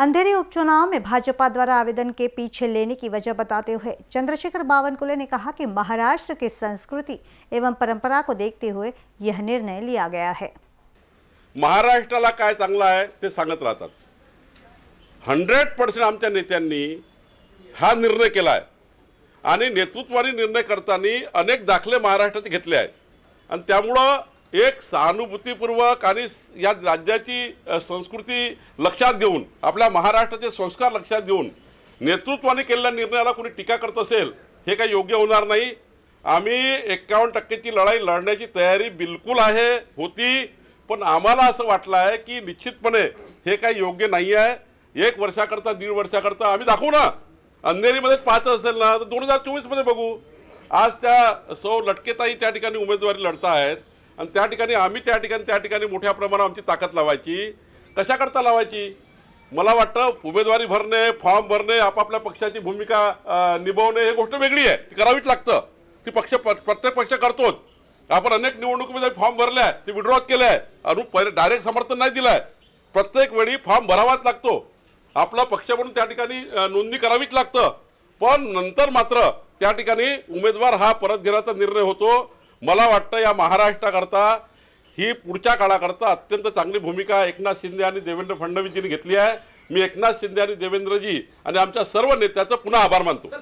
अंधेरी उपचुनाव में भाजपा द्वारा आवेदन के पीछे लेने की वजह बताते हुए चंद्रशेखर बावनकुले ने कहा कि महाराष्ट्र की संस्कृति एवं परंपरा को देखते हुए यह निर्णय लिया गया है महाराष्ट्राला काय चांगला आहे ते सांगत राहतात हंड्रेड पर्सेंट आमच्या नेत्यांनी हा निर्णय केला आहे निर्णय करताना अनेक दाखले महाराष्ट्र घेतले एक सहानुभूतीपूर्वक आणि या राज्याची संस्कृती लक्षात घेऊन आपल्या महाराष्ट्राचे संस्कार लक्षात घेऊन नेतृत्वाने केलेल्या निर्णयाला कोणी टीका करत असेल हे काही योग्य होणार नाही आम्ही एक्कावन्न टक्केची लढाई लढण्याची तयारी बिलकुल आहे होती पण आम्हाला असं वाटलं आहे की निश्चितपणे हे काही योग्य नाही आहे एक वर्षाकरता दीड वर्षाकरता आम्ही दाखवू ना अंधेरीमध्ये पाच असेल ना तर दोन हजार चोवीसमध्ये बघू आज त्या सौ लटकेताही त्या ठिकाणी उमेदवारी लढता आहेत आणि त्या ठिकाणी आम्ही त्या ठिकाणी त्या ठिकाणी मोठ्या प्रमाणात आमची ताकद लावायची कशाकरता लावायची मला वाटतं उमेदवारी भरणे फॉर्म भरणे आपापल्या पक्षाची भूमिका निभावणे हे गोष्ट वेगळी आहे ती करावीच लागतं ती पक्ष प्रत्येक पक्ष करतोच आपण अनेक निवडणुकीमध्ये फॉर्म भरले आहे ते विड्रॉ केले आहे अनु पहिले डायरेक्ट समर्थन नाही दिलं आहे प्रत्येक वेळी फॉर्म भरावाच लागतो आपला पक्ष म्हणून त्या ठिकाणी नोंदणी करावीच लागतं पण नंतर मात्र त्या ठिकाणी उमेदवार हा परत घेण्याचा निर्णय होतो मला वाटतं या महाराष्ट्राकरता ही पुढच्या काळाकरता अत्यंत चांगली भूमिका एकनाथ शिंदे आणि देवेंद्र फडणवीसजींनी घेतली आहे मी एकनाथ शिंदे आणि देवेंद्रजी आणि आमच्या सर्व नेत्याचं पुन्हा आभार मानतो